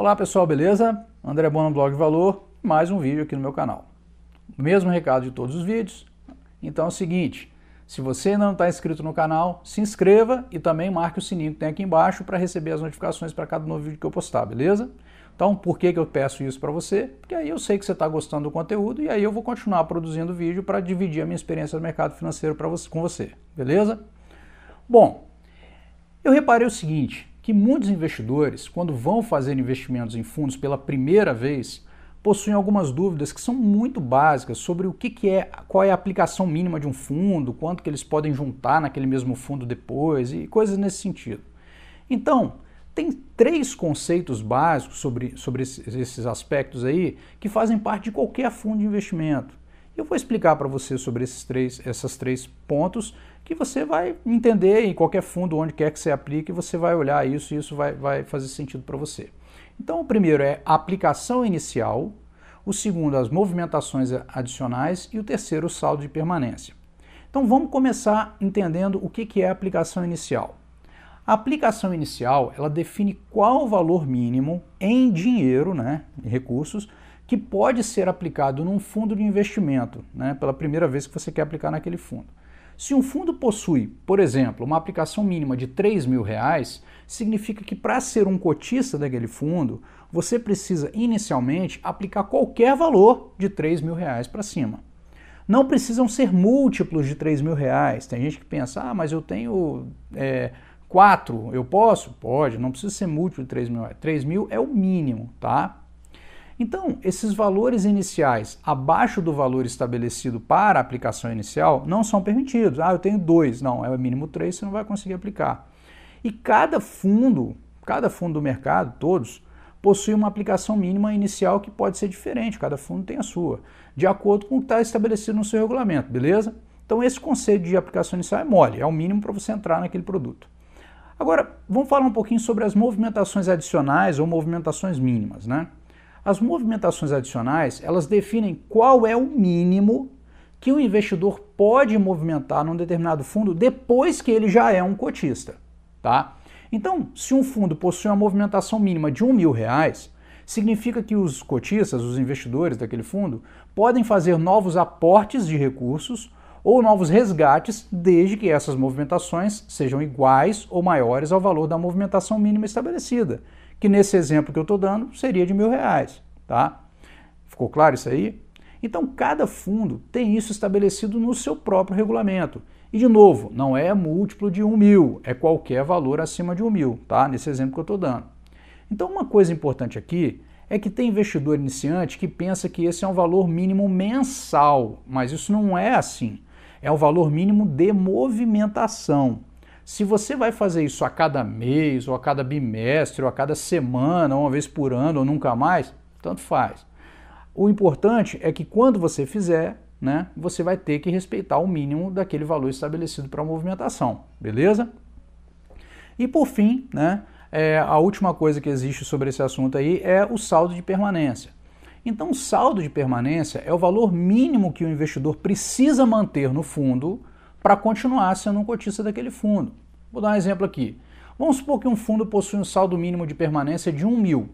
Olá pessoal, beleza? André Bona, Blog Valor, mais um vídeo aqui no meu canal. Mesmo recado de todos os vídeos, então é o seguinte, se você ainda não está inscrito no canal, se inscreva e também marque o sininho que tem aqui embaixo para receber as notificações para cada novo vídeo que eu postar, beleza? Então, por que, que eu peço isso para você? Porque aí eu sei que você está gostando do conteúdo e aí eu vou continuar produzindo vídeo para dividir a minha experiência no mercado financeiro você, com você, beleza? Bom, eu reparei o seguinte, que muitos investidores, quando vão fazer investimentos em fundos pela primeira vez, possuem algumas dúvidas que são muito básicas sobre o que, que é, qual é a aplicação mínima de um fundo, quanto que eles podem juntar naquele mesmo fundo depois e coisas nesse sentido. Então, tem três conceitos básicos sobre, sobre esses aspectos aí que fazem parte de qualquer fundo de investimento. Eu vou explicar para você sobre esses três, essas três pontos que você vai entender em qualquer fundo, onde quer que você aplique, você vai olhar isso e isso vai, vai fazer sentido para você. Então, o primeiro é a aplicação inicial, o segundo, as movimentações adicionais e o terceiro, o saldo de permanência. Então, vamos começar entendendo o que, que é a aplicação inicial. A aplicação inicial, ela define qual o valor mínimo em dinheiro, né, em recursos, que pode ser aplicado num fundo de investimento, né, pela primeira vez que você quer aplicar naquele fundo. Se um fundo possui, por exemplo, uma aplicação mínima de 3 mil reais, significa que para ser um cotista daquele fundo, você precisa inicialmente aplicar qualquer valor de 3 mil reais para cima. Não precisam ser múltiplos de 3 mil reais. Tem gente que pensa, ah, mas eu tenho é, 4, eu posso? Pode, não precisa ser múltiplo de 3 mil reais. 3 mil é o mínimo, tá? Então, esses valores iniciais abaixo do valor estabelecido para a aplicação inicial não são permitidos. Ah, eu tenho dois. Não, é o mínimo três, você não vai conseguir aplicar. E cada fundo, cada fundo do mercado, todos, possui uma aplicação mínima inicial que pode ser diferente, cada fundo tem a sua, de acordo com o que está estabelecido no seu regulamento, beleza? Então esse conceito de aplicação inicial é mole, é o mínimo para você entrar naquele produto. Agora, vamos falar um pouquinho sobre as movimentações adicionais ou movimentações mínimas, né? As movimentações adicionais, elas definem qual é o mínimo que o investidor pode movimentar num determinado fundo depois que ele já é um cotista, tá? Então, se um fundo possui uma movimentação mínima de um mil reais, significa que os cotistas, os investidores daquele fundo, podem fazer novos aportes de recursos ou novos resgates, desde que essas movimentações sejam iguais ou maiores ao valor da movimentação mínima estabelecida que nesse exemplo que eu estou dando seria de mil reais. Tá? Ficou claro isso aí? Então, cada fundo tem isso estabelecido no seu próprio regulamento. E, de novo, não é múltiplo de um mil, é qualquer valor acima de um mil, tá? nesse exemplo que eu estou dando. Então, uma coisa importante aqui é que tem investidor iniciante que pensa que esse é um valor mínimo mensal, mas isso não é assim. É um valor mínimo de movimentação. Se você vai fazer isso a cada mês, ou a cada bimestre, ou a cada semana, ou uma vez por ano, ou nunca mais, tanto faz. O importante é que quando você fizer, né, você vai ter que respeitar o mínimo daquele valor estabelecido para a movimentação, beleza? E por fim, né, é, a última coisa que existe sobre esse assunto aí é o saldo de permanência. Então, o saldo de permanência é o valor mínimo que o investidor precisa manter no fundo para continuar sendo um cotista daquele fundo. Vou dar um exemplo aqui. Vamos supor que um fundo possui um saldo mínimo de permanência de 1 mil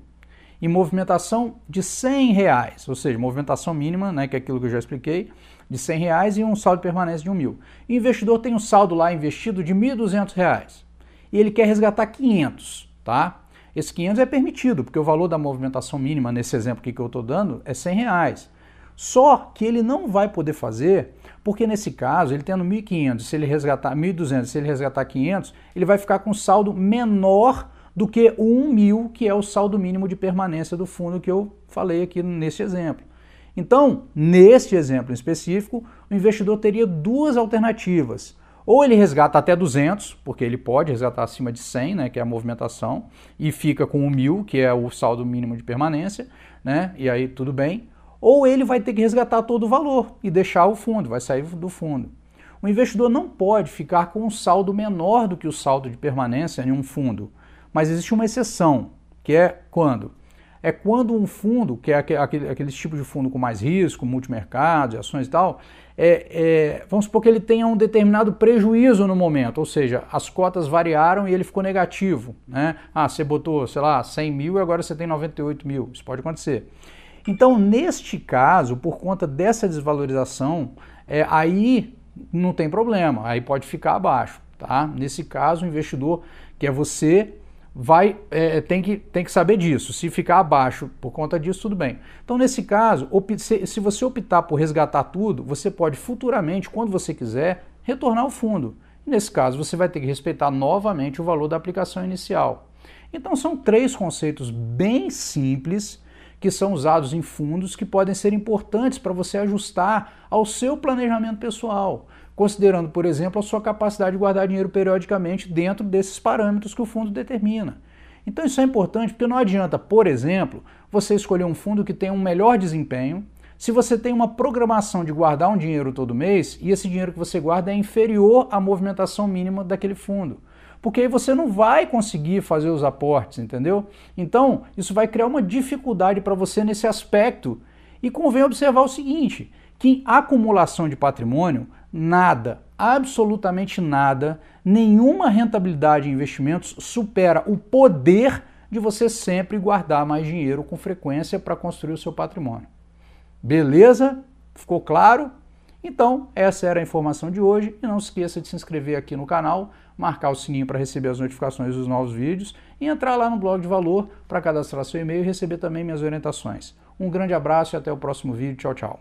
e movimentação de 100 reais, ou seja, movimentação mínima, né, que é aquilo que eu já expliquei, de 100 reais e um saldo de permanência de 1 mil. O investidor tem um saldo lá investido de 1.200 reais e ele quer resgatar 500, tá? Esse 500 é permitido, porque o valor da movimentação mínima, nesse exemplo que eu estou dando, é 100 reais. Só que ele não vai poder fazer porque nesse caso, ele tendo 1.500, se ele resgatar 1.200, se ele resgatar 500, ele vai ficar com saldo menor do que o 1.000, que é o saldo mínimo de permanência do fundo que eu falei aqui nesse exemplo. Então, neste exemplo específico, o investidor teria duas alternativas. Ou ele resgata até 200, porque ele pode resgatar acima de 100, né, que é a movimentação, e fica com 1.000, que é o saldo mínimo de permanência, né, e aí tudo bem ou ele vai ter que resgatar todo o valor e deixar o fundo, vai sair do fundo. O investidor não pode ficar com um saldo menor do que o saldo de permanência em um fundo, mas existe uma exceção, que é quando? É quando um fundo, que é aquele, aquele tipo de fundo com mais risco, multimercado, ações e tal, é, é, vamos supor que ele tenha um determinado prejuízo no momento, ou seja, as cotas variaram e ele ficou negativo. Né? Ah, você botou, sei lá, 100 mil e agora você tem 98 mil, isso pode acontecer. Então, neste caso, por conta dessa desvalorização, é, aí não tem problema, aí pode ficar abaixo. Tá? Nesse caso, o investidor, que é você, vai é, tem, que, tem que saber disso. Se ficar abaixo por conta disso, tudo bem. Então, nesse caso, se, se você optar por resgatar tudo, você pode futuramente, quando você quiser, retornar o fundo. Nesse caso, você vai ter que respeitar novamente o valor da aplicação inicial. Então, são três conceitos bem simples que são usados em fundos que podem ser importantes para você ajustar ao seu planejamento pessoal, considerando, por exemplo, a sua capacidade de guardar dinheiro periodicamente dentro desses parâmetros que o fundo determina. Então isso é importante porque não adianta, por exemplo, você escolher um fundo que tenha um melhor desempenho se você tem uma programação de guardar um dinheiro todo mês e esse dinheiro que você guarda é inferior à movimentação mínima daquele fundo porque aí você não vai conseguir fazer os aportes, entendeu? Então, isso vai criar uma dificuldade para você nesse aspecto. E convém observar o seguinte: que em acumulação de patrimônio, nada, absolutamente nada, nenhuma rentabilidade em investimentos supera o poder de você sempre guardar mais dinheiro com frequência para construir o seu patrimônio. Beleza? Ficou claro? Então, essa era a informação de hoje e não se esqueça de se inscrever aqui no canal, marcar o sininho para receber as notificações dos novos vídeos e entrar lá no blog de valor para cadastrar seu e-mail e receber também minhas orientações. Um grande abraço e até o próximo vídeo. Tchau, tchau.